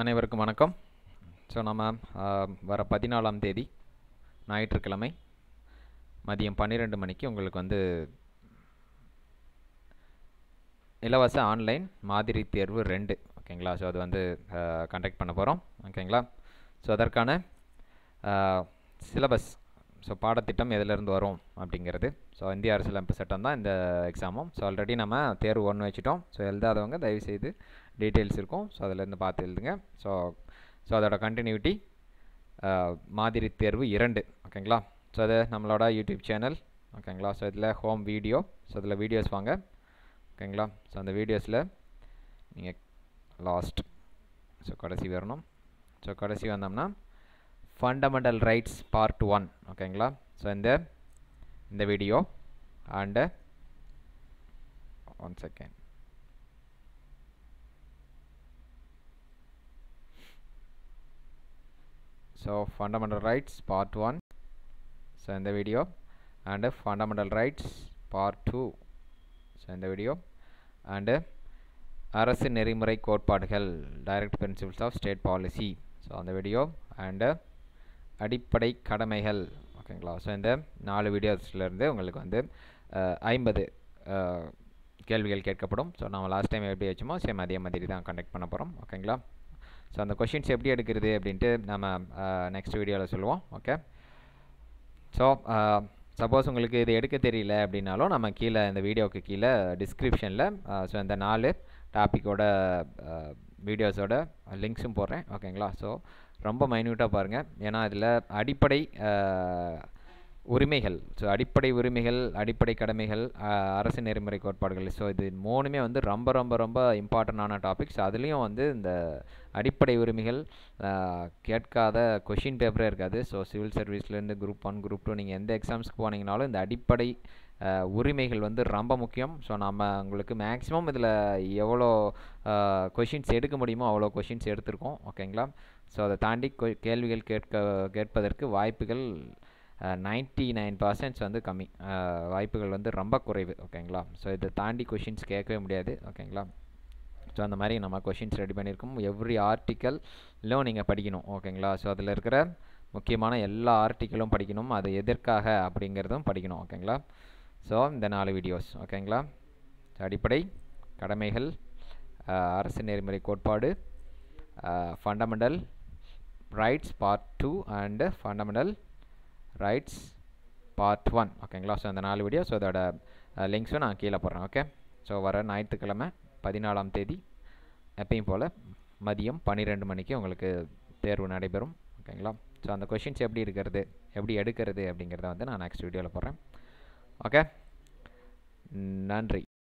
அனைவருக்கும் வணக்கம் ஸோ நம்ம வர பதினாலாம் தேதி ஞாயிற்றுக்கிழமை மதியம் பன்னிரெண்டு மணிக்கு உங்களுக்கு வந்து இலவச ஆன்லைன் மாதிரி தேர்வு ரெண்டு ஓகேங்களா ஸோ அது வந்து கண்டக்ட் பண்ண போகிறோம் ஓகேங்களா ஸோ அதற்கான சிலபஸ் ஸோ பாடத்திட்டம் எதிலேருந்து வரும் அப்படிங்கிறது ஸோ இந்திய அரசியலமைப்பு சட்டம் தான் இந்த எக்ஸாமும் ஸோ ஆல்ரெடி நம்ம தேர்வு ஒன்று வச்சுட்டோம் ஸோ எழுதாதவங்க தயவுசெய்து டீட்டெயில்ஸ் இருக்கும் ஸோ அதிலேருந்து பார்த்து எழுதுங்க ஸோ ஸோ அதோட கண்டினியூட்டி மாதிரி தேர்வு இரண்டு ஓகேங்களா ஸோ அது நம்மளோட யூடியூப் சேனல் ஓகேங்களா ஸோ இதில் ஹோம் வீடியோ ஸோ இதில் வீடியோஸ் வாங்க ஓகேங்களா ஸோ அந்த வீடியோஸில் நீங்கள் லாஸ்ட் ஸோ கடைசி வரணும் ஸோ கடைசி வந்தோம்னா ஃபண்டமெண்டல் ரைட்ஸ் பார்ட் ஒன் ஓகேங்களா ஸோ இந்த இந்த video and one second so fundamental rights part 1 so in the video and uh, fundamental rights part 2 so in the video and uh, அரசு நெறிமுறை கோட்பாடுகள் direct principles of state policy so அந்த video and அடிப்படை கடமைகள் ஓகேங்களா so இந்த நாலு வீடியோஸ்லேருந்து உங்களுக்கு வந்து ஐம்பது கேள்விகள் கேட்கப்படும் ஸோ நம்ம லாஸ்ட் டைம் எப்படி வச்சோமோ சேம் அதே மாதிரி தான் கண்டக்ட் பண்ண போகிறோம் ஓகேங்களா ஸோ அந்த கொஷின்ஸ் எப்படி எடுக்கிறது அப்படின்ட்டு நம்ம நெக்ஸ்ட் வீடியோவில் சொல்லுவோம் ஓகே ஸோ சப்போஸ் உங்களுக்கு இது எடுக்க தெரியல அப்படின்னாலும் நம்ம கீழே இந்த வீடியோவுக்கு கீழே டிஸ்கிரிப்ஷனில் ஸோ இந்த நாலு டாப்பிக்கோட வீடியோஸோட லிங்க்ஸும் போடுறேன் ஓகேங்களா ஸோ ரொம்ப மைன்யூட்டாக பாருங்கள் ஏன்னா இதில் அடிப்படை உரிமைகள் ஸோ அடிப்படை உரிமைகள் அடிப்படை கடமைகள் அரசு நெறிமுறை கோட்பாடுகள் ஸோ இது மூணுமே வந்து ரொம்ப ரொம்ப ரொம்ப இம்பார்ட்டண்டான டாபிக்ஸ் அதுலேயும் வந்து இந்த அடிப்படை உரிமைகள் கேட்காத கொஷின் பேப்பரே இருக்காது ஸோ சிவில் சர்வீஸ்லேருந்து குரூப் ஒன் குரூப் டூ நீங்கள் எந்த எக்ஸாம்ஸ்க்கு போனீங்கனாலும் இந்த அடிப்படை உரிமைகள் வந்து ரொம்ப முக்கியம் ஸோ நம்ம உங்களுக்கு மேக்ஸிமம் இதில் எவ்வளோ கொஷின்ஸ் எடுக்க முடியுமோ அவ்வளோ கொஷின்ஸ் எடுத்திருக்கோம் ஓகேங்களா ஸோ அதை தாண்டி கேள்விகள் கேட்க கேட்பதற்கு வாய்ப்புகள் நைன்ட்டி நைன் பர்சன்ட்ஸ் வந்து கம்மி வாய்ப்புகள் வந்து ரொம்ப குறைவு ஓகேங்களா ஸோ இதை தாண்டி கொஷின்ஸ் கேட்கவே முடியாது ஓகேங்களா ஸோ அந்த மாதிரி நம்ம கொஷின்ஸ் ரெடி பண்ணியிருக்கோம் எவ்ரி ஆர்டிக்கல்லும் நீங்கள் படிக்கணும் ஓகேங்களா ஸோ அதில் இருக்கிற முக்கியமான எல்லா ஆர்டிக்கலும் படிக்கணும் அது எதற்காக அப்படிங்கிறதும் படிக்கணும் ஓகேங்களா ஸோ இந்த நாலு வீடியோஸ் ஓகேங்களா அடிப்படை கடமைகள் அரசு நெறிமுறை கோட்பாடு fundamental rights part two and fundamental rights part one ஓகேங்களா ஸோ அந்த நாலு வீடியோ ஸோ அதோட லிங்க்ஸும் நான் கீழே போடுறேன் ஓகே ஸோ வர ஞாயிற்றுக்கிழமை பதினாலாம் தேதி எப்பயும் போல் மதியம் பன்னிரெண்டு மணிக்கு உங்களுக்கு தேர்வு நடைபெறும் ஓகேங்களா ஸோ அந்த கொஷின்ஸ் எப்படி இருக்கிறது எப்படி எடுக்கிறது அப்படிங்கிறத வந்து நான் நெக்ஸ்ட் வீடியோவில் போடுறேன் ஓகே நன்றி